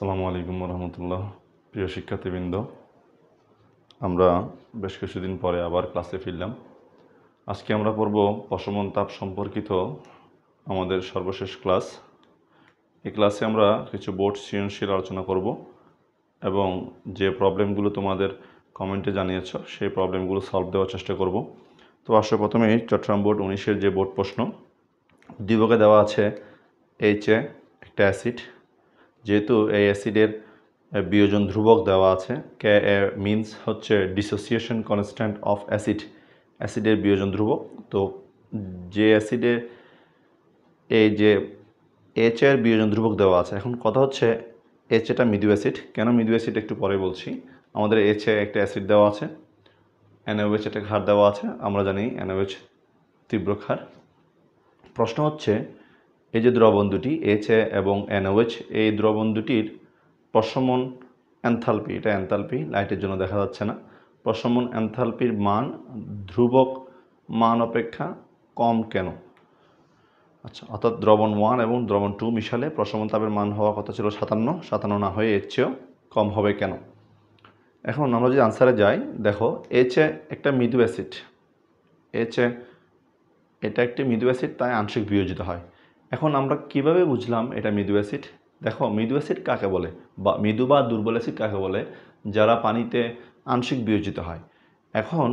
সালামু আলাইকুম রহমতুল্লাহ প্রিয় শিক্ষার্থীবৃন্দ আমরা বেশ কিছুদিন পরে আবার ক্লাসে ফিরলাম আজকে আমরা পড়ব পশমন তাপ সম্পর্কিত আমাদের সর্বশেষ ক্লাস এই ক্লাসে আমরা কিছু বোর্ড সৃজনশীল আলোচনা করব এবং যে প্রবলেমগুলো তোমাদের কমেন্টে জানিয়েছ সেই প্রবলেমগুলো সলভ দেওয়ার চেষ্টা করব তো আসলে প্রথমে চট্টগ্রাম বোর্ড উনিশের যে বোর্ড প্রশ্ন দুই দেওয়া আছে এইচ এ একটা অ্যাসিড যেহেতু এই অ্যাসিডের বিয়োজন ধ্রুবক দেওয়া আছে কে এ মিনস হচ্ছে ডিসোসিয়েশন কনস্ট্যান্ট অফ অ্যাসিড অ্যাসিডের বিয়োজন ধ্রুবক তো যে অ্যাসিডে এই যে এইচ এর বিয়োজন ধ্রুবক দেওয়া আছে এখন কথা হচ্ছে এইচ এটা মৃদু অ্যাসিড কেন মৃদু অ্যাসিড একটু পরে বলছি আমাদের এইচ এ একটা অ্যাসিড দেওয়া আছে অ্যানোভেচ একটা ঘাট দেওয়া আছে আমরা জানি অ্যানোভেচ তীব্র ক্ষার প্রশ্ন হচ্ছে এই যে দ্রবণ এইচ এ এবং এনওএইচ এই দ্রবণ দুটির প্রশমন অ্যান্থালপি এটা অ্যান্থালপি লাইটের জন্য দেখা যাচ্ছে না প্রশমন অ্যান্থালপির মান ধ্রুবক মান অপেক্ষা কম কেন আচ্ছা অর্থাৎ দ্রবণ ওয়ান এবং দ্রবণ টু মিশালে প্রশমন তাপের মান হওয়ার কথা ছিল সাতান্ন সাতান্ন না হয়ে এর চেয়েও কম হবে কেন এখন আমরা যদি আনসারে যাই দেখো এইচ এ একটা মৃদু অ্যাসিড এইচ এ এটা একটি মৃদু অ্যাসিড তাই আংশিক বিয়োজিত হয় এখন আমরা কিভাবে বুঝলাম এটা মৃদু অ্যাসিড দেখো মৃদু অ্যাসিড কাকে বলে বা মৃদু বা দুর্বল অ্যাসিড কাকে বলে যারা পানিতে আংশিক বিয়োজিত হয় এখন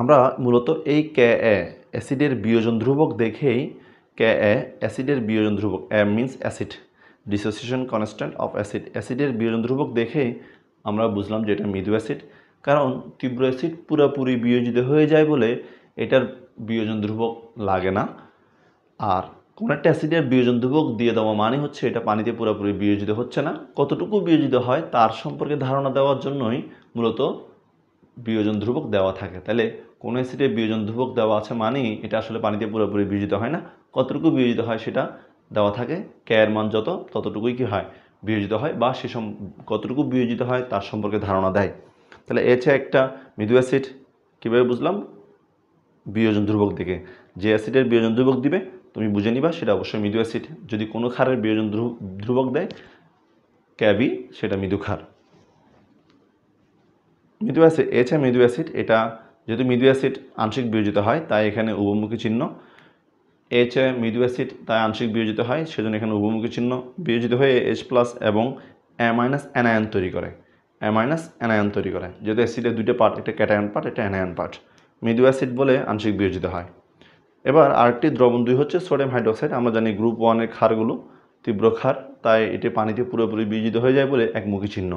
আমরা মূলত এই কে এ অ্যাসিডের বিয়োজন ধ্রুবক দেখেই কে এ অ্যাসিডের বিয়োজন ধ্রুবক A means acid dissociation constant of acid অ্যাসিডের বিয়োজন ধ্রুবক দেখেই আমরা বুঝলাম যে এটা মৃদু অ্যাসিড কারণ তীব্র অ্যাসিড পুরোপুরি বিয়োজিত হয়ে যায় বলে এটার বিয়োজন ধ্রুবক লাগে না আর কোনো একটা অ্যাসিডের বিয়োজন ধ্রুবক দিয়ে দেওয়া মানে হচ্ছে এটা পানিতে পুরোপুরি বিয়োজিত হচ্ছে না কতটুকু বিয়োজিত হয় তার সম্পর্কে ধারণা দেওয়ার জন্যই মূলত বিয়োজন ধ্রুবক দেওয়া থাকে তাহলে কোনো অ্যাসিডে বিয়োজন ধ্রুবক দেওয়া আছে মানে এটা আসলে পানিতে পুরোপুরি বিয়োজিত হয় না কতটুকু বিয়োজিত হয় সেটা দেওয়া থাকে ক্যার মান যত ততটুকুই কি হয় বিয়োজিত হয় বা সে কতটুকু বিয়োজিত হয় তার সম্পর্কে ধারণা দেয় তাহলে এছে একটা মৃদু অ্যাসিড কীভাবে বুঝলাম বিয়োজন ধ্রুবক দিকে যে অ্যাসিডের বিয়োজন ধ্রুবক দিবে তুমি বুঝে নিবা সেটা অবশ্যই মৃদু অ্যাসিড যদি কোনো খারের বিয়োজন ধ্রুবক দেয় ক্যাবি সেটা মৃদু খার মৃদু অ্যাসিড এছাড়া মৃদু অ্যাসিড এটা যেহেতু মৃদু অ্যাসিড আংশিক বিয়োজিত হয় তাই এখানে উভমুখী চিহ্ন এইচ এ মৃদু অ্যাসিড তাই আংশিক বিয়োজিত হয় সেজন্য এখানে উভমুখী চিহ্ন বিয়োজিত হয়ে এইচ প্লাস এবং অ্যা মাইনাস অ্যানায়ন তৈরি করে অ্যা মাইনাস অ্যানায়ন তৈরি করে যেহেতু অ্যাসিডের দুটো পার্ট একটা ক্যাটায়ন পার্ট একটা অ্যানায়ন পার্ট মৃদু অ্যাসিড বলে আংশিক বিয়োজিত হয় এবার আরেকটি দ্রবণ দুই হচ্ছে সোডিয়াম হাইড্রোক্সাইড আমরা জানি গ্রুপ ওয়ানের ক্ষারগুলো তীব্র ক্ষার তাই এটি পানিতে পুরোপুরি বিয়োজিত হয়ে যায় বলে একমুখী চিহ্ন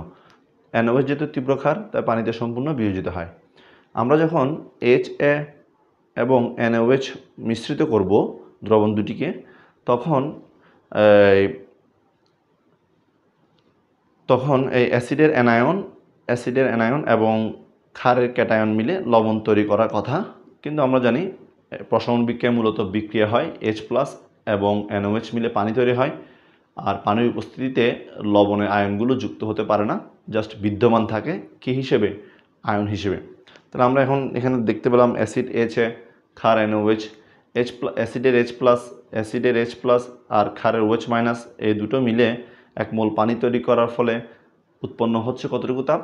অ্যানোভেস যেহেতু তীব্র ক্ষার তাই পানিতে সম্পূর্ণ বিয়োজিত হয় আমরা যখন এইচ এ এবং অ্যানোভেস মিশ্রিত করব দ্রবণ দুটিকে তখন তখন এই অ্যাসিডের অ্যানায়ন অ্যাসিডের অ্যানায়ন এবং ক্ষারের ক্যাটায়ন মিলে লবণ তৈরি করার কথা কিন্তু আমরা জানি প্রসারণ বিক্রিয়া মূলত বিক্রিয়া হয় এইচ প্লাস এবং এনওএচ মিলে পানি তৈরি হয় আর পানির উপস্থিতিতে লবণের আয়নগুলো যুক্ত হতে পারে না জাস্ট বিদ্যমান থাকে কি হিসেবে আয়ন হিসেবে তাহলে আমরা এখন এখানে দেখতে পেলাম অ্যাসিড এইচ এ খার এনওএচ এইচ অ্যাসিডের এইচ প্লাস অ্যাসিডের এইচ প্লাস আর খারের ওয়েচ মাইনাস এই দুটো মিলে এক মোল পানি তৈরি করার ফলে উৎপন্ন হচ্ছে কতটুকু তাপ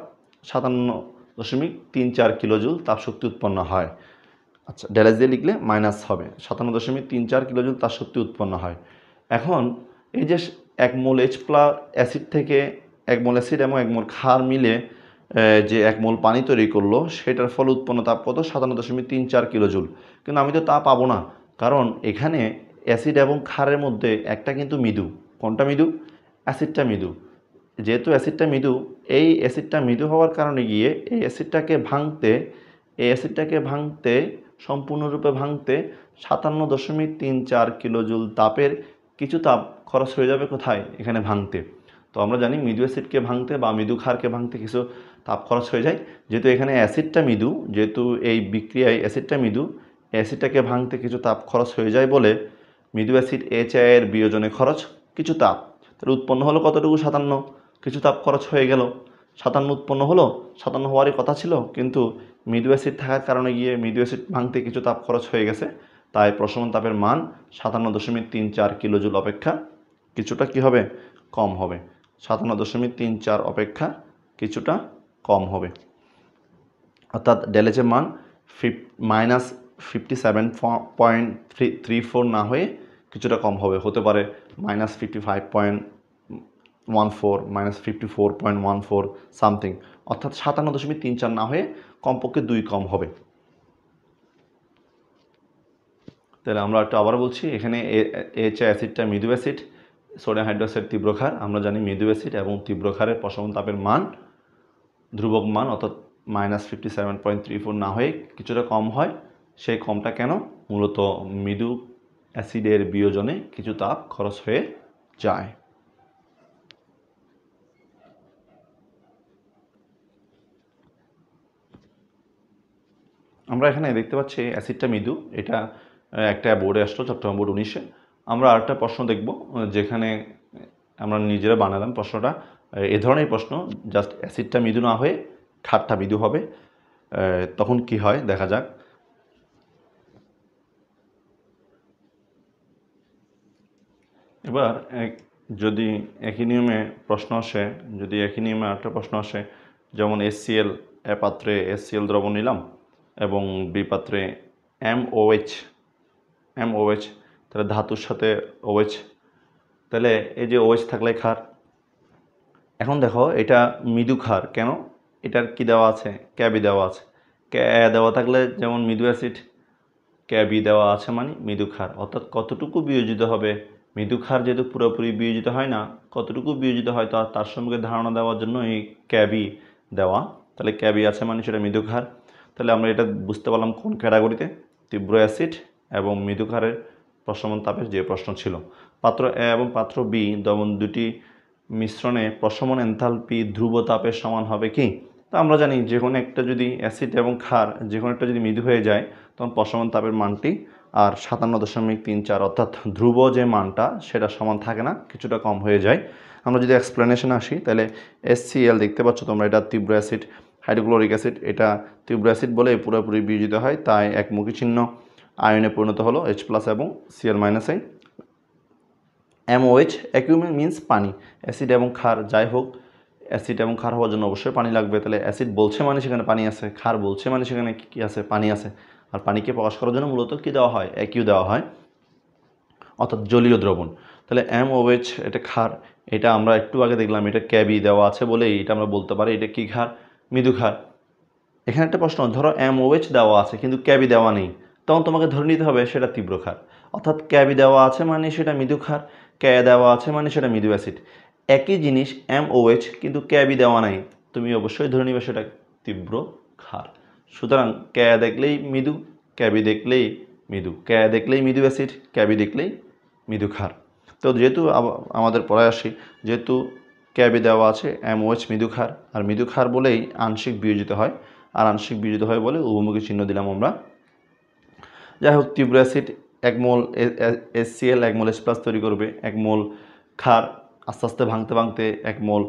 সাতান্ন দশমিক তিন চার কিলোজুল তাপশক্তি উৎপন্ন হয় আচ্ছা ড্যালাস দিয়ে লিখলে মাইনাস হবে সাতান্ন দশমিক তিন চার জল তার সত্যি উৎপন্ন হয় এখন এই যে এক মোল এইচ প্লাস অ্যাসিড থেকে এক মোল অ্যাসিড এবং এক মোল খার মিলে যে এক মোল পানি তৈরি করলো সেটার ফলে উৎপন্ন তাপ কত সাতান্ন দশমিক তিন চার কিলোজুল কিন্তু আমি তো তা পাবো না কারণ এখানে অ্যাসিড এবং খারের মধ্যে একটা কিন্তু মৃদু কোনটা মৃদু অ্যাসিডটা মৃদু যেহেতু অ্যাসিডটা মৃদু এই অ্যাসিডটা মৃদু হওয়ার কারণে গিয়ে এই অ্যাসিডটাকে ভাঙতে এই অ্যাসিডটাকে ভাঙতে সম্পূর্ণরূপে ভাঙতে সাতান্ন দশমিক তিন চার কিলোজুল তাপের কিছু তাপ খরচ হয়ে যাবে কোথায় এখানে ভাঙতে তো আমরা জানি মৃদু অ্যাসিডকে ভাঙতে বা মৃদু ক্ষারকে ভাঙতে কিছু তাপ খরচ হয়ে যায় যেহেতু এখানে অ্যাসিডটা মৃদু যেহেতু এই বিক্রিয়ায় অ্যাসিডটা মৃদু অ্যাসিডটাকে ভাঙতে কিছু তাপ খরচ হয়ে যায় বলে মৃদু অ্যাসিড এইচ এর বিয়োজনে খরচ কিছু তাপ তাহলে উৎপন্ন হলো কতটুকু সাতান্ন কিছু তাপ খরচ হয়ে গেল সাতান্ন উৎপন্ন হলো সাতান্ন হওয়ারই কথা ছিল কিন্তু মৃদু অ্যাসিড থাকার কারণে গিয়ে মৃদু অ্যাসিড ভাঙতে কিছু তাপ খরচ হয়ে গেছে তাই প্রশমন তাপের মান সাতান্ন দশমিক তিন চার কিলোজুল অপেক্ষা কিছুটা কি হবে কম হবে সাতান্ন দশমিক তিন চার অপেক্ষা কিছুটা কম হবে অর্থাৎ ড্যালেজের মান ফিফ minus fifty seven point three three four না হয়ে কিছুটা কম হবে হতে পারে minus fifty five point one four minus fifty four point one four something অর্থাৎ সাতান্ন দশমিক তিন চার না হয়ে কমপক্ষে দুই কম হবে তাহলে আমরা একটু আবার বলছি এখানে এইচ অ্যাসিডটা মৃদু অ্যাসিড সোডিয়াম হাইড্রোক্সাইড তীব্র আমরা জানি মৃদু অ্যাসিড এবং তীব্র প্রসম তাপের মান ধ্রুবক মান অর্থাৎ minus fifty seven point three four না হয়ে কিছুটা কম হয় সেই কমটা কেন মূলত মৃদু অ্যাসিডের বিয়োজনে কিছু তাপ খরচ হয়ে যায় আমরা এখানে দেখতে পাচ্ছি অ্যাসিডটা মৃদু এটা একটা বোর্ডে আসলো চট্টগ্রাম বোর্ড উনিশে আমরা আরেকটা প্রশ্ন দেখব যেখানে আমরা নিজেরা বানালাম প্রশ্নটা এ ধরনের প্রশ্ন জাস্ট অ্যাসিডটা মৃদু না হয়ে ঠাট্টা মৃদু হবে তখন কি হয় দেখা যাক এবার যদি একই নিয়মে প্রশ্ন আসে যদি একই নিয়মে আরেকটা প্রশ্ন আসে যেমন এসসিএল এ পাত্রে এসসিএল দ্রবণ নিলাম এবং বি পাত্রে এম ওএইচ এম ওএইচ তাহলে ধাতুর সাথে ওএইচ তাহলে এই যে ওএইচ থাকলে খার এখন দেখো এটা মৃদু খার কেন এটার কি দেওয়া আছে ক্যাবি দেওয়া আছে ক্যা দেওয়া থাকলে যেমন মৃদু অ্যাসিড ক্যাবি দেওয়া আছে মানে মৃদু খার অর্থাৎ কতটুকু বিয়োজিত হবে মৃদু খার যেহেতু পুরোপুরি বিয়োজিত হয় না কতটুকু বিয়োজিত হয় তার সম্পর্কে ধারণা দেওয়ার জন্য এই ক্যাবি দেওয়া তাহলে ক্যাবি আছে মানে সেটা মৃদু খার তাহলে আমরা এটা বুঝতে পারলাম কোন ক্যাটাগরিতে তীব্র অ্যাসিড এবং মৃদুকারের প্রশমন তাপের যে প্রশ্ন ছিল পাত্র এ এবং পাত্র বি দমন দুটি মিশ্রণে প্রশমন এনথালপি ধ্রুব তাপের সমান হবে কি তো আমরা জানি যে কোনো একটা যদি অ্যাসিড এবং ক্ষার যে কোনো একটা যদি মৃদু হয়ে যায় তখন প্রশমন তাপের মানটি আর সাতান্ন দশমিক তিন চার অর্থাৎ ধ্রুব যে মানটা সেটা সমান থাকে না কিছুটা কম হয়ে যায় আমরা যদি এক্সপ্লেনেশন আসি তাহলে এসসিএল দেখতে পাচ্ছ তোমরা এটা তীব্র অ্যাসিড হাইড্রোক্লোরিক অ্যাসিড এটা তীব্র অ্যাসিড বলে পুরোপুরি বিয়োজিত হয় তাই একমুখী চিহ্ন আয়নে পরিণত হলো এইচ প্লাস এবং সিএল মাইনাস আইন এমওএইচ অ্যাকিউমে মিন্স পানি অ্যাসিড এবং খার যাই হোক অ্যাসিড এবং খার হওয়ার জন্য অবশ্যই পানি লাগবে তাহলে অ্যাসিড বলছে মানে সেখানে পানি আছে খার বলছে মানে সেখানে কী আছে পানি আছে আর পানিকে প্রকাশ করার জন্য মূলত কী দেওয়া হয় অ্যাকিউ দেওয়া হয় অর্থাৎ জলীয় দ্রবণ তাহলে এম ওয়েচ এটা খার এটা আমরা একটু আগে দেখলাম এটা ক্যাবি দেওয়া আছে বলেই এটা আমরা বলতে পারি এটা কী ক্ষার মৃদুঘাত এখানে একটা প্রশ্ন ধরো এম ওয়েচ দেওয়া আছে কিন্তু ক্যাবি দেওয়া নেই তখন তোমাকে ধরে নিতে হবে সেটা তীব্র খার অর্থাৎ ক্যাবি দেওয়া আছে মানে সেটা মৃদু খার ক্যা দেওয়া আছে মানে সেটা মৃদু অ্যাসিড একই জিনিস এম ওয়েচ কিন্তু ক্যাবি দেওয়া নাই তুমি অবশ্যই ধরে নিবে সেটা তীব্র খার সুতরাং ক্যা দেখলেই মৃদু ক্যাবি দেখলেই মৃদু ক্যা দেখলেই মৃদু অ্যাসিড ক্যাবি দেখলেই মৃদু খার তো যেহেতু আমাদের পড়ায় আসি যেহেতু ক্যাবে দেওয়া আছে এম এমওএচ মৃদুখার আর মৃদুখার বলেই আংশিক বিয়োজিত হয় আর আংশিক বিয়োজিত হয় বলে উভমুখী চিহ্ন দিলাম আমরা যাই হোক তীব্র অ্যাসিড একমোল এসসিএল একমোল এস প্লাস তৈরি করবে একমোল খার আস্তে আস্তে ভাঙতে ভাঙতে একমোল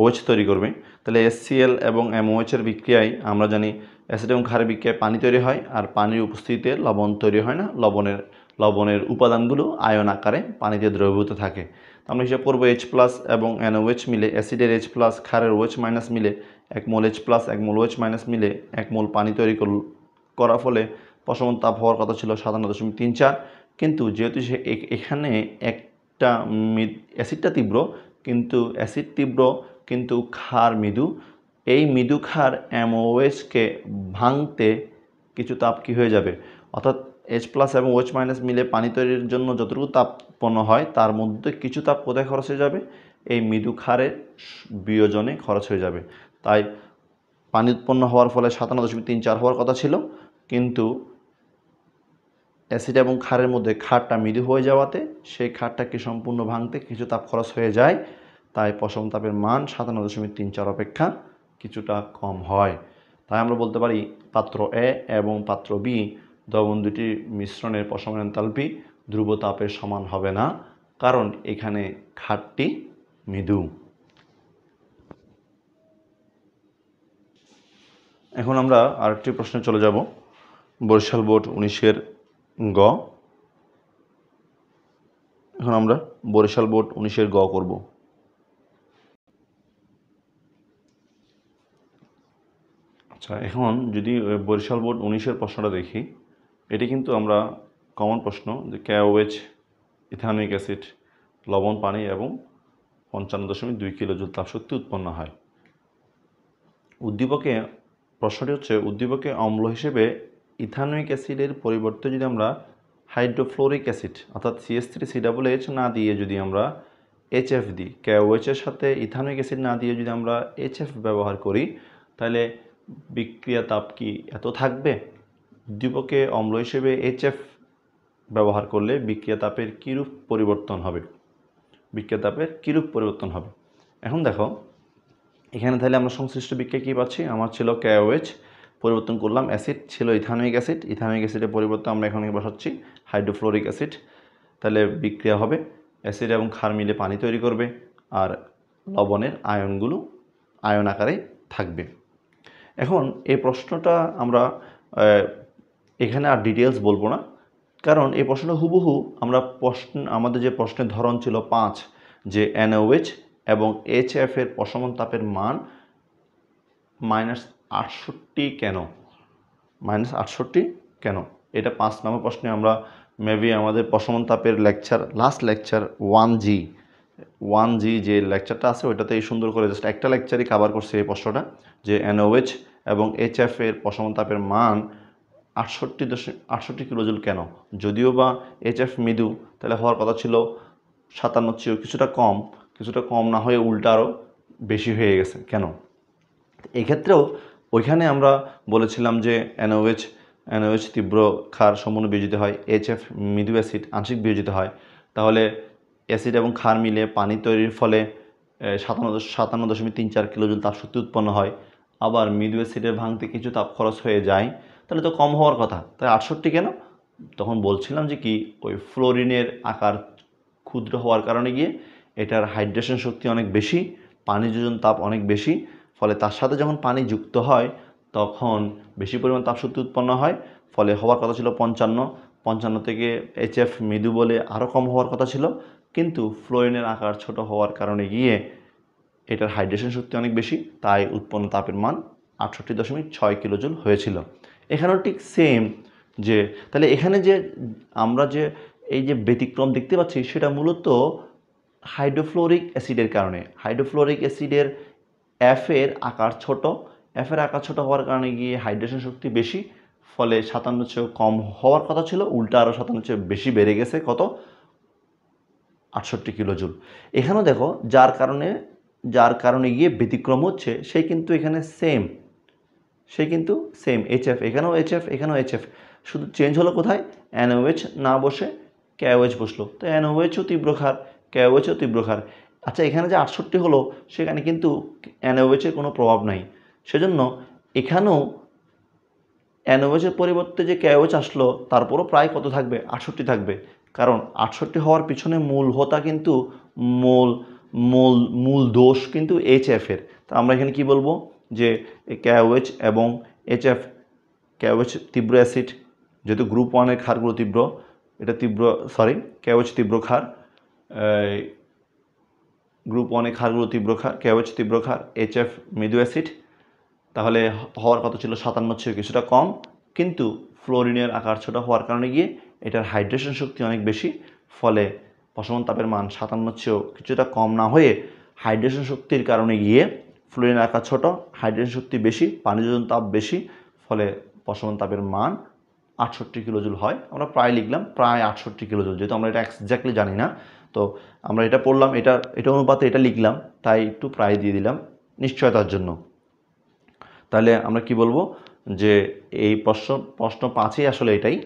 ওএচ তৈরি করবে তাহলে এসসিএল এবং এম এমওএচের বিক্রিয়ায় আমরা জানি অ্যাসিড এবং খারের বিক্রিয়ায় পানি তৈরি হয় আর পানির উপস্থিতিতে লবণ তৈরি হয় না লবণের লবণের উপাদানগুলো আয়ন আকারে পানিতে দ্রবীভূত থাকে আমরা হিসাব করবো এইচ প্লাস এবং এনওএইচ মিলে অ্যাসিডের এইচ প্লাস খারের ওয়েচ মাইনাস মিলে এক মোল এইচ প্লাস এক মোল ওয়েচ মাইনাস মিলে এক মোল পানি তৈরি করার ফলে প্রশমন তাপ হওয়ার কথা ছিল সাতান্ন দশমিক তিন চার কিন্তু যেহেতু সে এখানে একটা অ্যাসিডটা তীব্র কিন্তু অ্যাসিড তীব্র কিন্তু খার মৃদু এই মৃদু খার এমওএসকে ভাঙতে কিছু তাপ কী হয়ে যাবে অর্থাৎ এইচ প্লাস এবং ওয়েচ মাইনাস মিলে পানি তৈরির জন্য যতটুকু তাপ পণ্য হয় তার মধ্যে কিছু তাপ কোথায় খরচ হয়ে যাবে এই মৃদু খারে বিয়োজনে খরচ হয়ে যাবে তাই পানি উৎপন্ন হওয়ার ফলে সাতান্ন দশমিক তিন চার হওয়ার কথা ছিল কিন্তু অ্যাসিড এবং খারের মধ্যে খাটটা মৃদু হয়ে যাওয়াতে সেই খাটটাকে সম্পূর্ণ ভাঙতে কিছু তাপ খরচ হয়ে যায় তাই পশম তাপের মান সাতান্ন দশমিক তিন চার অপেক্ষা কিছুটা কম হয় তাই আমরা বলতে পারি পাত্র এ এবং পাত্র বি দবন দুটির মিশ্রণের প্রসঙ্গ এনথালপি ধ্রুব তাপের সমান হবে না কারণ এখানে খাটটি মৃদু এখন আমরা আরেকটি প্রশ্নে চলে যাব বরিশাল বোর্ড উনিশের গ এখন আমরা বরিশাল বোর্ড উনিশের গ করব আচ্ছা এখন যদি বরিশাল বোর্ড উনিশের প্রশ্নটা দেখি এটি কিন্তু আমরা কমন প্রশ্ন যে ক্যাওয়েজ ইথানিক অ্যাসিড লবণ পানি এবং পঞ্চান্ন দশমিক দুই কিলো জুল তাপশক্তি উৎপন্ন হয় উদ্দীপকে প্রশ্নটি হচ্ছে উদ্দীপকে অম্ল হিসেবে ইথানোয়িক অ্যাসিডের পরিবর্তে যদি আমরা হাইড্রোফ্লোরিক অ্যাসিড অর্থাৎ সিএস থ্রি সিডাবল এইচ না দিয়ে যদি আমরা এইচ এফ দিই এর সাথে ইথানোয়িক অ্যাসিড না দিয়ে যদি আমরা এইচ এফ ব্যবহার করি তাহলে বিক্রিয়া তাপ কি এত থাকবে উদ্দীপকে অম্ল হিসেবে এইচএফ ব্যবহার করলে বিক্রিয়াতাপের কীরূপ পরিবর্তন হবে বিক্রিয়াতাপের কীরূপ পরিবর্তন হবে এখন দেখো এখানে তাহলে আমরা সংশ্লিষ্ট বিক্রিয়া কী পাচ্ছি আমার ছিল ক্যাওএচ পরিবর্তন করলাম অ্যাসিড ছিল ইথানোয়িক অ্যাসিড ইথানোয়িক অ্যাসিডের পরিবর্তন আমরা এখানে বসাচ্ছি হাইড্রোফ্লোরিক অ্যাসিড তাহলে বিক্রিয়া হবে অ্যাসিড এবং ক্ষার মিলে পানি তৈরি করবে আর লবণের আয়নগুলো আয়ন আকারে থাকবে এখন এই প্রশ্নটা আমরা এখানে আর ডিটেলস বলবো না কারণ এই প্রশ্নটা হুবহু আমরা প্রশ্ন আমাদের যে প্রশ্নের ধরন ছিল পাঁচ যে এনওএইচ এবং এইচ এফ এর প্রশমন তাপের মান মাইনাস আটষট্টি কেন মাইনাস আটষট্টি কেন এটা পাঁচ নম্বর প্রশ্নে আমরা মেবি আমাদের প্রশমন তাপের lecture last lecture one G one G যে লেকচারটা আছে ওইটাতে এই সুন্দর করে জাস্ট একটা লেকচারই কাভার করছে এই প্রশ্নটা যে এনওএইচ এবং এইচ এফ এর প্রশমন তাপের মান আটষট্টি দশমিক আটষট্টি কিলোজুল কেন যদিও বা এইচ এফ মৃদু তাহলে হওয়ার কথা ছিল সাতান্ন চেয়েও কিছুটা কম কিছুটা কম না হয়ে উল্টা আরও বেশি হয়ে গেছে কেন এক্ষেত্রেও ওইখানে আমরা বলেছিলাম যে অ্যানোএচ অ্যানোএচ তীব্র ক্ষার সমন্বয় বিয়োজিত হয় এইচ এফ মৃদু অ্যাসিড আংশিক বিয়োজিত হয় তাহলে অ্যাসিড এবং ক্ষার মিলে পানি তৈরির ফলে সাতান্ন সাতান্ন দশমিক তিন চার কিলোজুল তাপশক্তি উৎপন্ন হয় আবার মৃদু অ্যাসিডের ভাঙতে কিছু তাপ খরচ হয়ে যায় তাহলে তো কম হওয়ার কথা তাই আটষট্টি কেন তখন বলছিলাম যে কি ওই ফ্লোরিনের আকার ক্ষুদ্র হওয়ার কারণে গিয়ে এটার হাইড্রেশন শক্তি অনেক বেশি পানি যোজন তাপ অনেক বেশি ফলে তার সাথে যখন পানি যুক্ত হয় তখন বেশি পরিমাণ তাপশক্তি উৎপন্ন হয় ফলে হওয়ার কথা ছিল পঞ্চান্ন পঞ্চান্ন থেকে এইচএফ মৃদু বলে আরও কম হওয়ার কথা ছিল কিন্তু ফ্লোরিনের আকার ছোট হওয়ার কারণে গিয়ে এটার হাইড্রেশন শক্তি অনেক বেশি তাই উৎপন্ন তাপের মান আটষট্টি দশমিক ছয় কিলোজন হয়েছিল এখানেও ঠিক সেম যে তাহলে এখানে যে আমরা যে এই যে ব্যতিক্রম দেখতে পাচ্ছি সেটা মূলত হাইড্রোফ্লোরিক অ্যাসিডের কারণে হাইড্রোফ্লোরিক অ্যাসিডের অ্যাফের আকার ছোট এফের আকার ছোট হওয়ার কারণে গিয়ে হাইড্রেশন শক্তি বেশি ফলে সাতান্ন চেয়ে কম হওয়ার কথা ছিল উল্টা আরও সাতান্ন চেয়ে বেশি বেড়ে গেছে কত আটষট্টি কিলো জুল এখানেও দেখো যার কারণে যার কারণে গিয়ে ব্যতিক্রম হচ্ছে সেই কিন্তু এখানে সেম সে কিন্তু সেম এইচএফ এখানেও এইচ এফ এখানেও এইচএফ শুধু চেঞ্জ হলো কোথায় অ্যানোএচ না বসে ক্যাওএচ বসলো তো অ্যানোএচও তীব্র খার ক্যাওএচও তীব্র খার আচ্ছা এখানে যে আটষট্টি হলো সেখানে কিন্তু অ্যানোএচের কোনো প্রভাব নাই সেজন্য এখানেও অ্যানোএচের পরিবর্তে যে ক্যাওএচ আসলো তারপরও প্রায় কত থাকবে আটষট্টি থাকবে কারণ আটষট্টি হওয়ার পিছনে মূল হতা কিন্তু মূল মূল মূল দোষ কিন্তু এইচ এফের তো আমরা এখানে কি বলবো যে ক্যাওএচ এবং এইচএফ ক্যাওএচ তীব্র অ্যাসিড যেহেতু গ্রুপ ওয়ানের ক্ষারগুলো তীব্র এটা তীব্র সরি ক্যাওএচ তীব্র ক্ষার গ্রুপ ওয়ানের ক্ষারগুলো তীব্র ক্ষার ক্যাওএচ তীব্র ক্ষার এইচএফ মৃদু অ্যাসিড তাহলে হওয়ার কথা ছিল সাতান্ন ছিল কিছুটা কম কিন্তু ফ্লোরিনের আকার ছোটো হওয়ার কারণে গিয়ে এটার হাইড্রেশন শক্তি অনেক বেশি ফলে পশমন তাপের মান সাতান্ন চেয়েও কিছুটা কম না হয়ে হাইড্রেশন শক্তির কারণে গিয়ে ফ্লোরিন আকার ছোট হাইড্রোজেন শক্তি বেশি পানিজন তাপ বেশি ফলে পশমন তাপের মান আটষট্টি কিলোজুল হয় আমরা প্রায় লিখলাম প্রায় আটষট্টি কিলোজুল যেহেতু আমরা এটা এক্স্যাক্টলি জানি না তো আমরা এটা পড়লাম এটা এটা অনুপাতে এটা লিখলাম তাই একটু প্রায় দিয়ে দিলাম নিশ্চয়তার জন্য তাহলে আমরা কি বলবো যে এই প্রশ্ন প্রশ্ন পাঁচই আসলে এটাই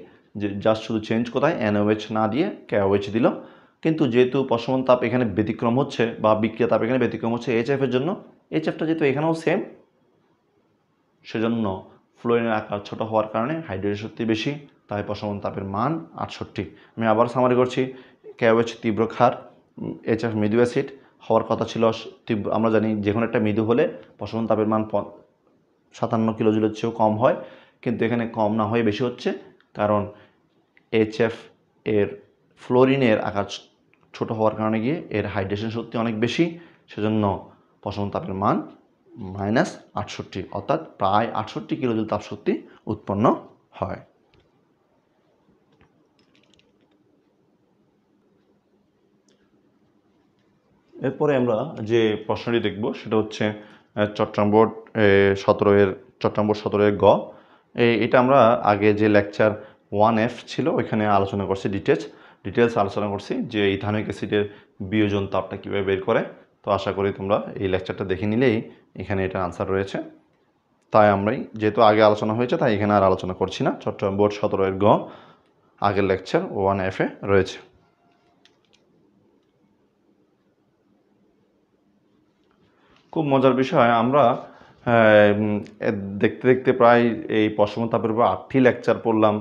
যে জাস্ট শুধু চেঞ্জ কোথায় এনওএচ না দিয়ে কেওএচ দিল কিন্তু যেহেতু পশমন তাপ এখানে ব্যতিক্রম হচ্ছে বা বিক্রিয়া তাপ এখানে ব্যতিক্রম হচ্ছে এইচএফের জন্য এই চ্যাপটা যেহেতু এখানেও সেম সেজন্য ফ্লোরিনের আকার ছোট হওয়ার কারণে হাইড্রোজেন শক্তি বেশি তাই প্রশমন তাপের মান আটষট্টি আমি আবার সামারি করছি ক্যাবেজ তীব্র ক্ষার এইচএফ মৃদু অ্যাসিড হওয়ার কথা ছিল তীব্র আমরা জানি যে কোনো একটা মৃদু হলে প্রশমন তাপের মান সাতান্ন কিলোজুলের চেয়েও কম হয় কিন্তু এখানে কম না হয়ে বেশি হচ্ছে কারণ এইচএফ এর ফ্লোরিনের আকার ছোট হওয়ার কারণে গিয়ে এর হাইড্রেশন শক্তি অনেক বেশি সেজন্য প্রশমন তাপের মান মাইনাস আটষট্টি অর্থাৎ প্রায় আটষট্টি কিলোজুল তাপশক্তি উৎপন্ন হয় এরপরে আমরা যে প্রশ্নটি দেখব সেটা হচ্ছে চট্টম্বর সতেরো এর চট্টম্বর সতেরো এর গ এটা আমরা আগে যে লেকচার ওয়ান এফ ছিল ওইখানে আলোচনা করছি ডিটেলস ডিটেলস আলোচনা করছি যে ইথানিক অ্যাসিডের বিয়োজন তাপটা কীভাবে বের করে তো আশা করি তোমরা এই লেকচারটা দেখে নিলেই এখানে এটা আনসার রয়েছে তাই আমরাই যেহেতু আগে আলোচনা হয়েছে তাই এখানে আর আলোচনা করছি না চট্টগ্রাম বোর্ড সতেরো এর গ আগের লেকচার ওয়ান এফে রয়েছে খুব মজার বিষয় আমরা দেখতে দেখতে প্রায় এই তাপের উপর আটটি লেকচার পড়লাম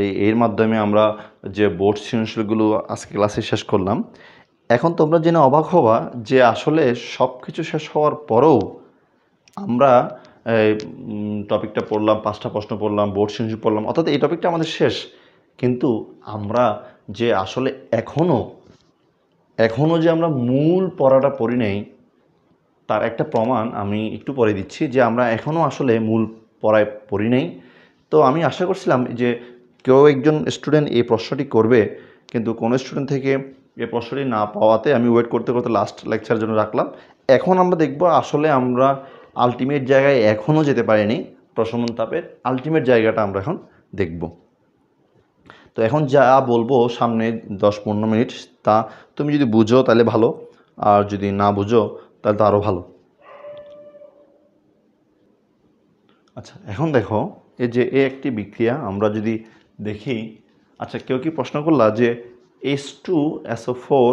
এই এর মাধ্যমে আমরা যে বোর্ড সৃজনশীলগুলো আজকে ক্লাসে শেষ করলাম এখন তোমরা জেনে অবাক হওয়া যে আসলে সব কিছু শেষ হওয়ার পরেও আমরা টপিকটা পড়লাম পাঁচটা প্রশ্ন পড়লাম বোর্ড সেন্সি পড়লাম অর্থাৎ এই টপিকটা আমাদের শেষ কিন্তু আমরা যে আসলে এখনও এখনও যে আমরা মূল পড়াটা পড়ি নেই তার একটা প্রমাণ আমি একটু পরে দিচ্ছি যে আমরা এখনও আসলে মূল পড়ায় পড়ি নাই তো আমি আশা করছিলাম যে কেউ একজন স্টুডেন্ট এই প্রশ্নটি করবে কিন্তু কোনো স্টুডেন্ট থেকে এ প্রশ্নটি না পাওয়াতে আমি ওয়েট করতে করতে লাস্ট লেকচার জন্য রাখলাম এখন আমরা দেখব আসলে আমরা আলটিমেট জায়গায় এখনও যেতে পারিনি প্রশমন তাপের আলটিমেট জায়গাটা আমরা এখন দেখব তো এখন যা বলবো সামনে দশ পনেরো মিনিট তা তুমি যদি বুঝো তাহলে ভালো আর যদি না বুঝো তাহলে তো আরও ভালো আচ্ছা এখন দেখো এই যে এ একটি বিক্রিয়া আমরা যদি দেখি আচ্ছা কেউ কি প্রশ্ন করলা যে এস টু এসও ফোর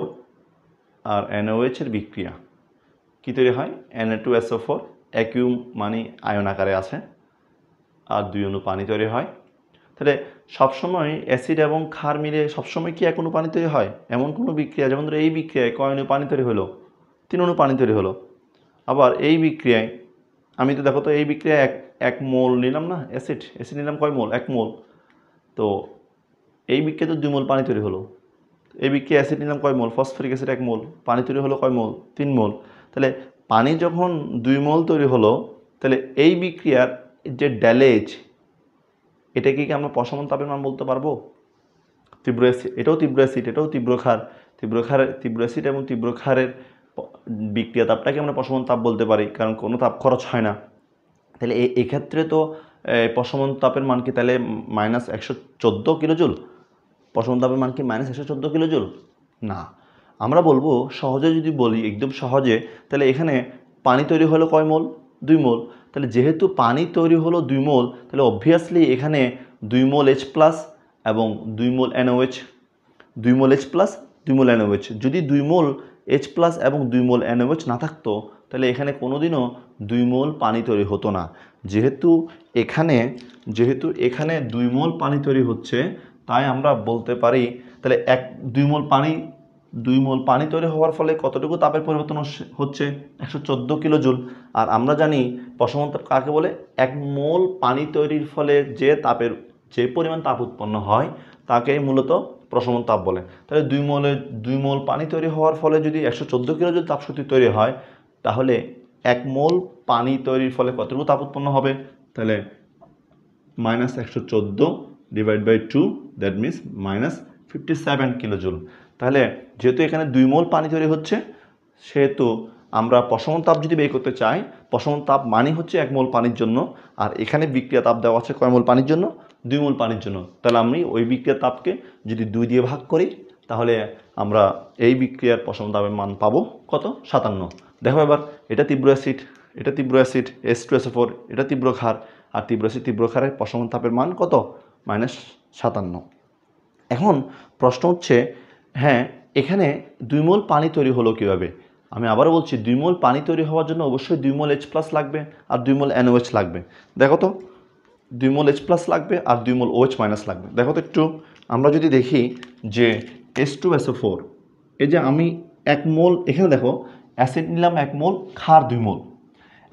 আর এর বিক্রিয়া কী তৈরি হয় N two S O four aqueous মানে আয়ন আকারে আছে আর দুই অনু পানি তৈরি হয় তাহলে সবসময় অ্যাসিড এবং ক্ষার মিলে সবসময় কি এক অনু পানি তৈরি হয় এমন কোনো বিক্রিয়া যেমন ধরো এই বিক্রিয়ায় কয় অনু পানি তৈরি হলো তিন অনু পানি তৈরি হলো আবার এই বিক্রিয়ায় আমি তো দেখো তো এই বিক্রিয়ায় এক এক মোল নিলাম না অ্যাসিড অ্যাসিড নিলাম কয় মোল এক মোল তো এই বিক্রিয়া তো দুই মোল পানি তৈরি হলো এবিকে অ্যাসিড নিলাম কয় মোল ফসফরিক অ্যাসিড এক মোল পানি তৈরি হলো কয় মোল তিন মোল তাহলে পানি যখন দুই মোল তৈরি হলো তাহলে এই বিক্রিয়ার যে ড্যালেজ এটাকে কি আমরা প্রশমন তাপের মান বলতে পারবো তীব্র অ্যাসিড এটাও তীব্র অ্যাসিড এটাও তীব্র খার তীব্র খার তীব্র অ্যাসিড এবং তীব্র খারের বিক্রিয়া তাপটাকে আমরা প্রশমন তাপ বলতে পারি কারণ কোনো তাপ খরচ হয় না তাহলে এক্ষেত্রে তো প্রশমন তাপের মান কি তাহলে মাইনাস একশো চোদ্দো কিলোজুল পশম দাবের মান কি মাইনাস একশো চোদ্দো কিলো জোল না আমরা বলবো সহজে যদি বলি একদম সহজে তাহলে এখানে পানি তৈরি হলো কয় মোল দুই মোল তাহলে যেহেতু পানি তৈরি হলো দুই মোল তাহলে অবভিয়াসলি এখানে দুই মোল এইচ প্লাস এবং দুই মোল এনওএইচ দুই মোল এইচ প্লাস দুই মোল এনওএইচ যদি দুই মোল এইচ প্লাস এবং দুই মোল এনওএইচ না থাকতো তাহলে এখানে কোনোদিনও দুই মোল পানি তৈরি হতো না যেহেতু এখানে যেহেতু এখানে দুই মোল পানি তৈরি হচ্ছে তাই আমরা বলতে পারি তাহলে এক দুই মোল পানি দুই মোল পানি তৈরি হওয়ার ফলে কতটুকু তাপের পরিবর্তন হচ্ছে একশো চোদ্দো কিলো জুল আর আমরা জানি প্রশমন তাপ কাকে বলে এক মোল পানি তৈরির ফলে যে তাপের যে পরিমাণ তাপ উৎপন্ন হয় তাকে মূলত প্রশমন তাপ বলে তাহলে দুই মোলে দুই মোল পানি তৈরি হওয়ার ফলে যদি একশো চোদ্দো কিলো জুল তাপশক্তি তৈরি হয় তাহলে এক মোল পানি তৈরির ফলে কতটুকু তাপ উৎপন্ন হবে তাহলে মাইনাস একশো চোদ্দো divide by two that means minus fifty seven kilojoule তাহলে যেহেতু এখানে দুই মোল পানি তৈরি হচ্ছে সেহেতু আমরা পশমন তাপ যদি বের করতে চাই পশমন তাপ মানি হচ্ছে এক মোল পানির জন্য আর এখানে বিক্রিয়া তাপ দেওয়া আছে কয় মোল পানির জন্য দুই মোল পানির জন্য তাহলে আমি ওই বিক্রিয়া তাপকে যদি দুই দিয়ে ভাগ করি তাহলে আমরা এই বিক্রিয়ার পশমন তাপের মান পাবো কত সাতান্ন দেখো এবার এটা তীব্র অ্যাসিড এটা তীব্র acid S two S four এটা তীব্র খার আর তীব্র অ্যাসিড তীব্র ক্ষারের প্রশমন তাপের মান কত মাইনাস সাতান্ন এখন প্রশ্ন হচ্ছে হ্যাঁ এখানে দুই মোল পানি তৈরি হলো কীভাবে আমি আবারও বলছি দুই মোল পানি তৈরি হওয়ার জন্য অবশ্যই দুই মোল এইচ প্লাস লাগবে আর দুই মোল এনওএচ লাগবে দেখো তো দুই মোল এইচ প্লাস লাগবে আর দুই মোল ওএচ মাইনাস লাগবে দেখো তো একটু আমরা যদি দেখি যে এস টু এসও ফোর এই যে আমি এক মোল এখানে দেখো অ্যাসিড নিলাম এক মোল খার দুই মোল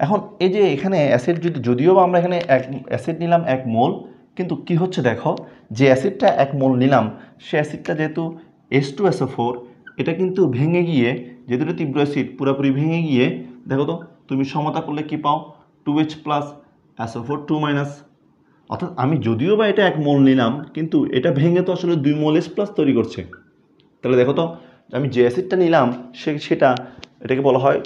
এখন এই যে এখানে অ্যাসিড যদি যদিও আমরা এখানে এক অ্যাসিড নিলাম এক মোল কিন্তু কি হচ্ছে দেখো যে অ্যাসিডটা এক মোল নিলাম সে অ্যাসিডটা যেহেতু এস টু এসও ফোর এটা কিন্তু ভেঙে গিয়ে যেহেতু এটা তীব্র অ্যাসিড পুরোপুরি ভেঙে গিয়ে দেখো তো তুমি সমতা করলে কি পাও two H plus SO four two minus অর্থাৎ আমি যদিও বা এটা এক মোল নিলাম কিন্তু এটা ভেঙে তো আসলে দুই মোল এস প্লাস তৈরি করছে তাহলে দেখো তো আমি যে অ্যাসিডটা নিলাম সে সেটা এটাকে বলা হয়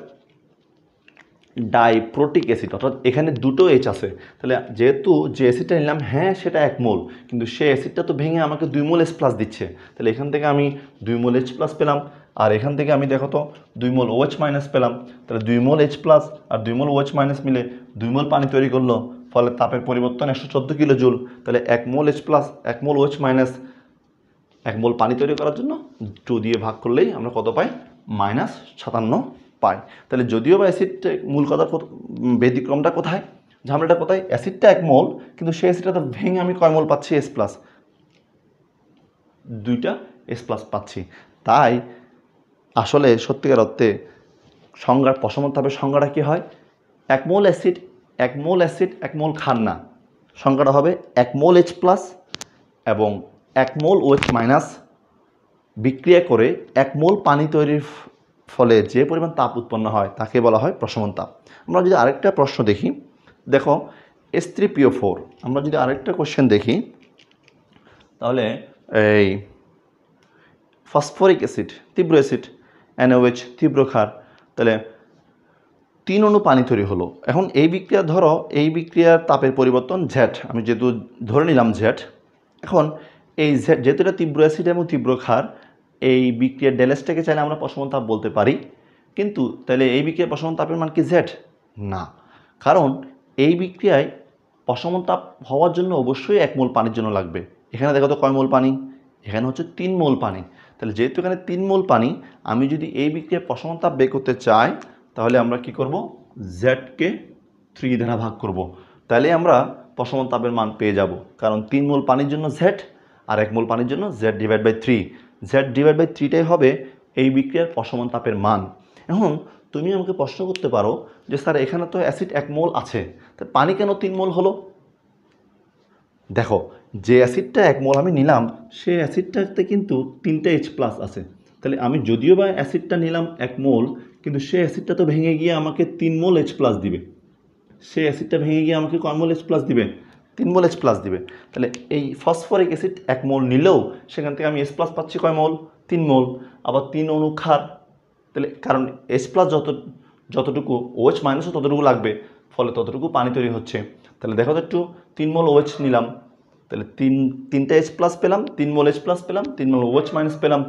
ডাইপ্রোটিক অ্যাসিড অর্থাৎ এখানে দুটো এইচ আছে তাহলে যেহেতু যে অ্যাসিডটা নিলাম হ্যাঁ সেটা এক মোল কিন্তু সে অ্যাসিডটা তো ভেঙে আমাকে দুই মোল এস প্লাস দিচ্ছে তাহলে এখান থেকে আমি দুই মোল এইচ প্লাস পেলাম আর এখান থেকে আমি দেখো তো দুই মোল ওএচ মাইনাস পেলাম তাহলে দুই মোল এইচ প্লাস আর দুই মোল ওএচ মাইনাস মিলে দুই মোল পানি তৈরি করলো ফলে তাপের পরিবর্তন একশো চোদ্দো কিলো জুল তাহলে এক মোল এইচ প্লাস এক মোল ওএচ মাইনাস এক মোল পানি তৈরি করার জন্য টু দিয়ে ভাগ করলেই আমরা কত পাই মাইনাস সাতান্ন পায় তাহলে যদিও বা অ্যাসিড মূল কথা ব্যতিক্রমটা কোথায় ঝামেলাটা কোথায় অ্যাসিডটা এক মোল কিন্তু সেই অ্যাসিডটা তো ভেঙে আমি কয় মোল পাচ্ছি এস প্লাস দুইটা এস প্লাস পাচ্ছি তাই আসলে সত্যিকার অর্থে সংজ্ঞার প্রসমতাপের সংজ্ঞাটা কী হয় এক মোল অ্যাসিড এক মোল অ্যাসিড এক মোল খান না সংখ্যাটা হবে এক মোল এইচ প্লাস এবং এক মোল ওএচ মাইনাস বিক্রিয়া করে এক মোল পানি তৈরির ফলে যে পরিমাণ তাপ উৎপন্ন হয় তাকে বলা হয় প্রশমন তাপ আমরা যদি আরেকটা প্রশ্ন দেখি দেখো এস থ্রি ফোর আমরা যদি আরেকটা কোশ্চেন দেখি তাহলে এই ফসফরিক অ্যাসিড তীব্র অ্যাসিড অ্যানোএচ তীব্র ক্ষার তাহলে তিন অণু পানি তৈরি হলো এখন এই বিক্রিয়া ধরো এই বিক্রিয়ার তাপের পরিবর্তন ঝ্যাট আমি যেহেতু ধরে নিলাম ঝ্যাট এখন এই ঝ্যাট যেহেতু এটা তীব্র অ্যাসিড এবং তীব্র ক্ষার এই বিক্রিয়ার ডেলেসটাকে চাইলে আমরা প্রশমন তাপ বলতে পারি কিন্তু তাহলে এই বিক্রিয়ার প্রশমন তাপের মান কি জেড না কারণ এই বিক্রিয়ায় প্রশমন তাপ হওয়ার জন্য অবশ্যই এক মোল পানির জন্য লাগবে এখানে দেখো তো কয় মোল পানি এখানে হচ্ছে তিন মোল পানি তাহলে যেহেতু এখানে তিন মোল পানি আমি যদি এই বিক্রিয়ায় প্রশমন তাপ বের করতে চাই তাহলে আমরা কি করব জেডকে থ্রি দ্বারা ভাগ করব। তাহলে আমরা প্রশমন তাপের মান পেয়ে যাব কারণ তিন মোল পানির জন্য জেড আর এক মোল পানির জন্য Z divide by three Z divide by থ্রিটাই হবে এই বিক্রিয়ার অসমান তাপের মান এখন তুমি আমাকে প্রশ্ন করতে পারো যে স্যার এখানে তো অ্যাসিড এক মোল আছে তা পানি কেন তিন মোল হলো দেখো যে অ্যাসিডটা এক মোল আমি নিলাম সেই অ্যাসিডটাতে কিন্তু তিনটা এইচ প্লাস আছে তাহলে আমি যদিও বা অ্যাসিডটা নিলাম এক মোল কিন্তু সে অ্যাসিডটা তো ভেঙে গিয়ে আমাকে তিন মোল এইচ প্লাস দিবে সে অ্যাসিডটা ভেঙে গিয়ে আমাকে কয় মোল এইচ প্লাস দিবে তিন মোল এস প্লাস দিবে তাহলে এই ফসফরিক অ্যাসিড এক মোল নিলেও সেখান থেকে আমি এস প্লাস পাচ্ছি কয় মোল তিন মোল আবার তিন অণু তাহলে কারণ এস প্লাস যত যতটুকু ওএচ মাইনাসও ততটুকু লাগবে ফলে ততটুকু পানি তৈরি হচ্ছে তাহলে দেখো তো একটু তিন মোল ওএচ নিলাম তাহলে তিন তিনটা এস প্লাস পেলাম তিন মোল এস প্লাস পেলাম তিন মোল ওএচ মাইনাস পেলাম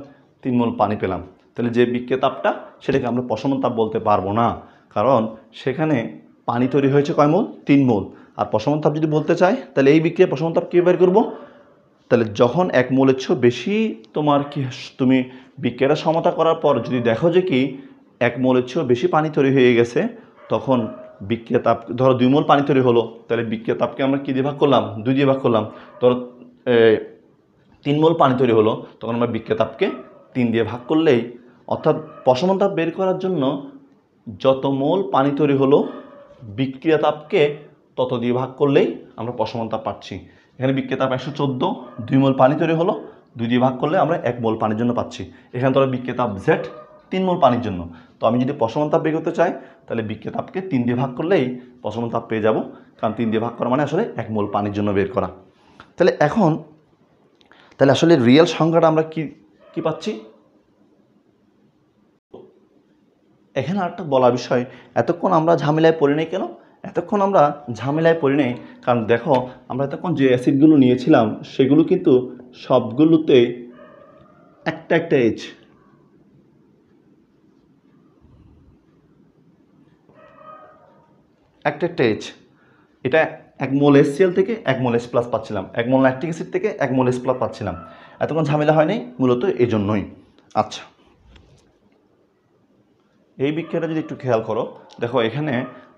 তিন মোল পানি পেলাম তাহলে যে বিক্রেতাপটা তাপটা সেটাকে আমরা প্রশমন তাপ বলতে পারবো না কারণ সেখানে পানি তৈরি হয়েছে কয় মোল তিন মোল আর প্রশমন তাপ যদি বলতে চাই তাহলে এই বিক্রিয়া প্রশমন তাপ কী বের করবো তাহলে যখন এক মূলের চেয়েও বেশি তোমার কি তুমি বিক্রিয়াটা সমতা করার পর যদি দেখো যে কি এক মূলের চেয়েও বেশি পানি তৈরি হয়ে গেছে তখন বিক্রিয়া তাপ ধরো দুই মোল পানি তৈরি হলো তাহলে বিক্রিয়া তাপকে আমরা কী দিয়ে ভাগ করলাম দুই দিয়ে ভাগ করলাম ধরো তিন মোল পানি তৈরি হলো তখন আমরা বিক্রিয়া তাপকে তিন দিয়ে ভাগ করলেই অর্থাৎ প্রশমন তাপ বের করার জন্য যত মোল পানি তৈরি হলো বিক্রিয়া তাপকে তত দিয়ে ভাগ করলেই আমরা পশমতা পাচ্ছি এখানে বিক্রেতাপ একশো চোদ্দো দুই মোল পানি তৈরি হলো দুই দিয়ে ভাগ করলে আমরা এক মোল পানির জন্য পাচ্ছি এখানে তাহলে বিক্রেতাপ জেড তিন মোল পানির জন্য তো আমি যদি তাপ বের করতে চাই তাহলে বিক্রেতাপকে তিন দিয়ে ভাগ করলেই পশমতাপ পেয়ে যাব কারণ তিন দিয়ে ভাগ করা মানে আসলে এক মোল পানির জন্য বের করা তাহলে এখন তাহলে আসলে রিয়েল সংখ্যাটা আমরা কি কি পাচ্ছি এখানে আরেকটা বলা বিষয় এতক্ষণ আমরা ঝামেলায় পড়ি নাই কেন এতক্ষণ আমরা ঝামেলায় পড়ি নাই কারণ দেখো আমরা এতক্ষণ যে অ্যাসিডগুলো নিয়েছিলাম সেগুলো কিন্তু সবগুলোতে একটা একটা এইচ একটা একটা এইচ এটা এক মোল এসসিএল থেকে এক মোল এস প্লাস পাচ্ছিলাম এক মোল অ্যাক্টিক অ্যাসিড থেকে এক মোল এস প্লাস পাচ্ছিলাম এতক্ষণ ঝামেলা হয়নি মূলত এই জন্যই আচ্ছা এই বিক্রিয়াটা যদি একটু খেয়াল করো দেখো এখানে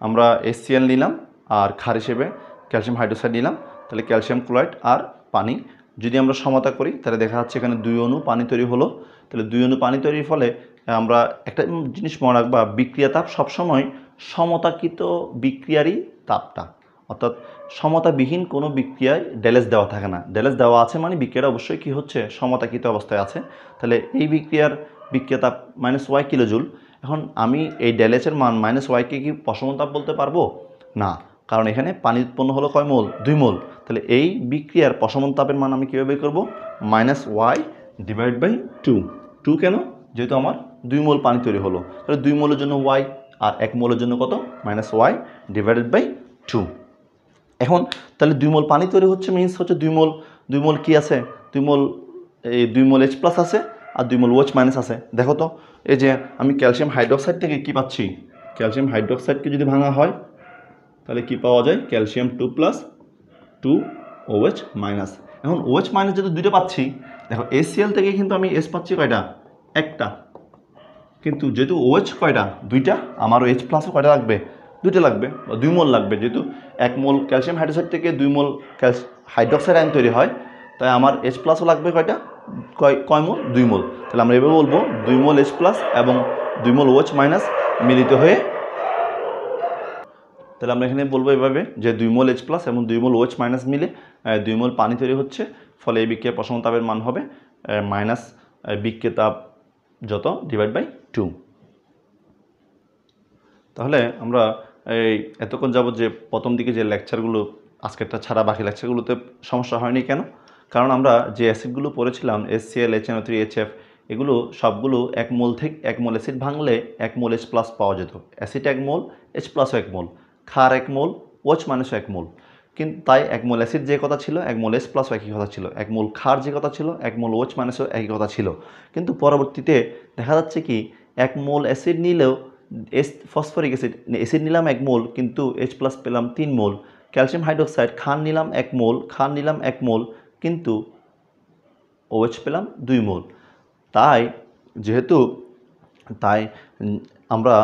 আমরা এসসিএল নিলাম আর ক্ষার হিসেবে ক্যালসিয়াম হাইড্রোসাইড নিলাম তাহলে ক্যালসিয়াম ক্লোরাইড আর পানি যদি আমরা সমতা করি তাহলে দেখা যাচ্ছে এখানে দুই অণু পানি তৈরি হলো তাহলে দুই অণু পানি তৈরির ফলে আমরা একটা জিনিস মনে রাখবা বিক্রিয়া তাপ সবসময় সমতাকৃত বিক্রিয়ারই তাপটা অর্থাৎ সমতাবিহীন কোনো বিক্রিয়ায় ড্যালেজ দেওয়া থাকে না ড্যালেজ দেওয়া আছে মানে বিক্রিয়াটা অবশ্যই কী হচ্ছে সমতাকৃত অবস্থায় আছে তাহলে এই বিক্রিয়ার বিক্রিয়া তাপ মাইনাস ওয়াই কিলোজুল এখন আমি এই ডেলেসের মান মাইনাস ওয়াইকে কি প্রশমতাপ বলতে পারবো না কারণ এখানে পানি উৎপন্ন হলো কয় মোল দুই মোল তাহলে এই বিক্রিয়ার প্রশমন তাপের মান আমি কীভাবে করব minus Y divide by two two কেন যেহেতু আমার দুই মোল পানি তৈরি হলো তাহলে দুই মোলের জন্য ওয়াই আর এক মোলের জন্য কত minus Y divided by two এখন তাহলে দুই মোল পানি তৈরি হচ্ছে মিনস হচ্ছে দুই মোল দুই মোল কি আছে দুই মোল এই দুই মোল এইচ প্লাস আছে আর দুই মোল ওয়েচ মাইনাস আছে দেখো তো এই যে আমি ক্যালসিয়াম হাইড্রোক্সাইড থেকে কি পাচ্ছি ক্যালসিয়াম হাইড্রোক্সাইডকে যদি ভাঙা হয় তাহলে কি পাওয়া যায় calcium two plus two OH minus এখন ওএচ মাইনাস যেহেতু দুইটা পাচ্ছি দেখো এসিএল থেকে কিন্তু আমি এস পাচ্ছি কয়টা একটা কিন্তু যেহেতু ওএচ কয়টা দুইটা আমারও এইচ প্লাসও কয়টা লাগবে দুইটা লাগবে বা দুই মোল লাগবে যেহেতু এক মোল ক্যালসিয়াম হাইড্রোক্সাইড থেকে দুই মোল ক্যালস হাইড্রোক্সাইড আয়ন তৈরি হয় তাই আমার এইচ প্লাসও লাগবে কয়টা কয় কয় মোল দুই মোল তাহলে আমরা এভাবে বলবো দুই মোল এইচ প্লাস এবং দুই মোল ওচ মাইনাস মিলিত হয়ে তাহলে আমরা এখানে বলবো এভাবে যে দুই মোল এইচ প্লাস এবং দুই মোল ওচ মাইনাস মিলে দুই মোল পানি তৈরি হচ্ছে ফলে এই বিক্রিয়া প্রসঙ্গ তাপের মান হবে মাইনাস বিক্রিয়া তাপ যত ডিভাইড বাই টু তাহলে আমরা এই এতক্ষণ যাবত যে প্রথম দিকে যে লেকচারগুলো আজকেরটা ছাড়া বাকি লেকচারগুলোতে সমস্যা হয়নি কেন কারণ আমরা যে অ্যাসিডগুলো পড়েছিলাম SCL H NO three HF এগুলো সবগুলো এক মোল থেকে এক মোল অ্যাসিড ভাঙলে এক মোল এইচ প্লাস পাওয়া যেত অ্যাসিড এক মোল এইচ প্লাসও এক মোল খার এক মোল ওয়াচ মাইনাসও এক মোল কিন্তু তাই এক মোল অ্যাসিড যে কথা ছিল এক মোল এস প্লাস একই কথা ছিল এক মোল খার যে কথা ছিল এক মোল ওচ মাইনাসও একই কথা ছিল কিন্তু পরবর্তীতে দেখা যাচ্ছে কি এক মোল অ্যাসিড নিলেও এস ফসফরিক অ্যাসিড অ্যাসিড নিলাম এক মোল কিন্তু এইচ প্লাস পেলাম তিন মোল ক্যালসিয়াম হাইড্রোক্সাইড খান নিলাম এক মোল খান নিলাম এক মোল কিন্তু ওয়েচ পেলাম দুই মোল তাই যেহেতু তাই আমরা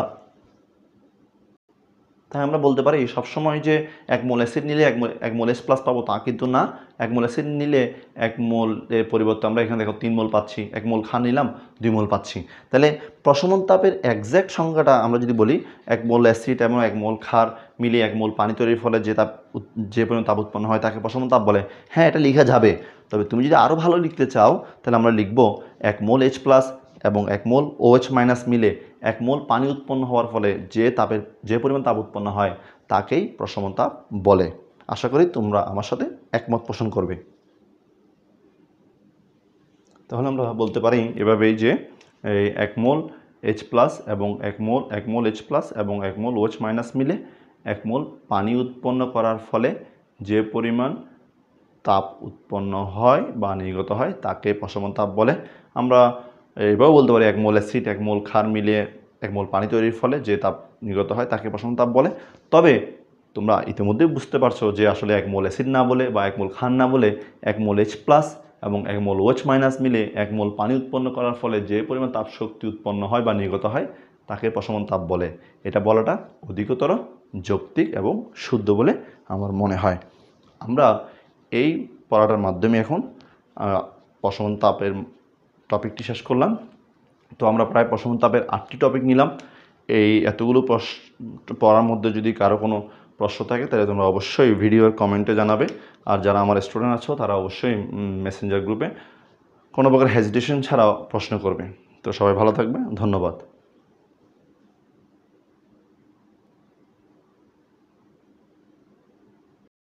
তাই আমরা বলতে পারি সবসময় যে এক মোল অ্যাসিড নিলে এক মোল এক মোল এস প্লাস পাবো তা কিন্তু না এক মোল অ্যাসিড নিলে এক মোল এর পরিবর্তে আমরা এখানে দেখো তিন মোল পাচ্ছি এক মোল খা নিলাম দুই মোল পাচ্ছি তাহলে প্রশমন তাপের একজ্যাক্ট সংখ্যাটা আমরা যদি বলি এক মোল অ্যাসিড এবং এক মোল খার মিলিয়ে এক মোল পানি তৈরির ফলে যে তাপ যে পরিমাণ তাপ উৎপন্ন হয় তাকে প্রশমন তাপ বলে হ্যাঁ এটা লিখা যাবে তবে তুমি যদি আরও ভালো লিখতে চাও তাহলে আমরা লিখব এক মোল এইচ প্লাস এবং এক মোল ওএইচ মাইনাস মিলে এক মোল পানি উৎপন্ন হওয়ার ফলে যে তাপের যে পরিমাণ তাপ উৎপন্ন হয় তাকেই প্রশমন তাপ বলে আশা করি তোমরা আমার সাথে একমত পোষণ করবে তাহলে আমরা বলতে পারি এভাবেই যে এক মোল এইচ প্লাস এবং এক মোল এক মোল এইচ প্লাস এবং এক মোল ওএইচ মাইনাস মিলে এক মোল পানি উৎপন্ন করার ফলে যে পরিমাণ তাপ উৎপন্ন হয় বা নির্গত হয় তাকে প্রশমন তাপ বলে আমরা এইভাবে বলতে পারি এক মোল অ্যাসিড এক মোল ক্ষার মিলিয়ে এক মোল পানি তৈরির ফলে যে তাপ নির্গত হয় তাকে প্রশম তাপ বলে তবে তোমরা ইতিমধ্যেই বুঝতে পারছো যে আসলে এক মোল অ্যাসিড না বলে বা এক মোল খান না বলে এক মোল এইচ প্লাস এবং এক মোল ওয়েচ মাইনাস মিলে এক মোল পানি উৎপন্ন করার ফলে যে পরিমাণ তাপ শক্তি উৎপন্ন হয় বা নির্গত হয় তাকে প্রশমন তাপ বলে এটা বলাটা অধিকতর যৌক্তিক এবং শুদ্ধ বলে আমার মনে হয় আমরা এই পড়াটার মাধ্যমে এখন প্রশমন তাপের টপিকটি শেষ করলাম তো আমরা প্রায় প্রশমন তাপের আটটি টপিক নিলাম এই এতগুলো প্রশ্ন পড়ার মধ্যে যদি কারো কোনো প্রশ্ন থাকে তাহলে তোমরা অবশ্যই ভিডিওর কমেন্টে জানাবে আর যারা আমার স্টুডেন্ট আছো তারা অবশ্যই মেসেঞ্জার গ্রুপে কোনো প্রকার হেজিটেশন ছাড়া প্রশ্ন করবে তো সবাই ভালো থাকবে ধন্যবাদ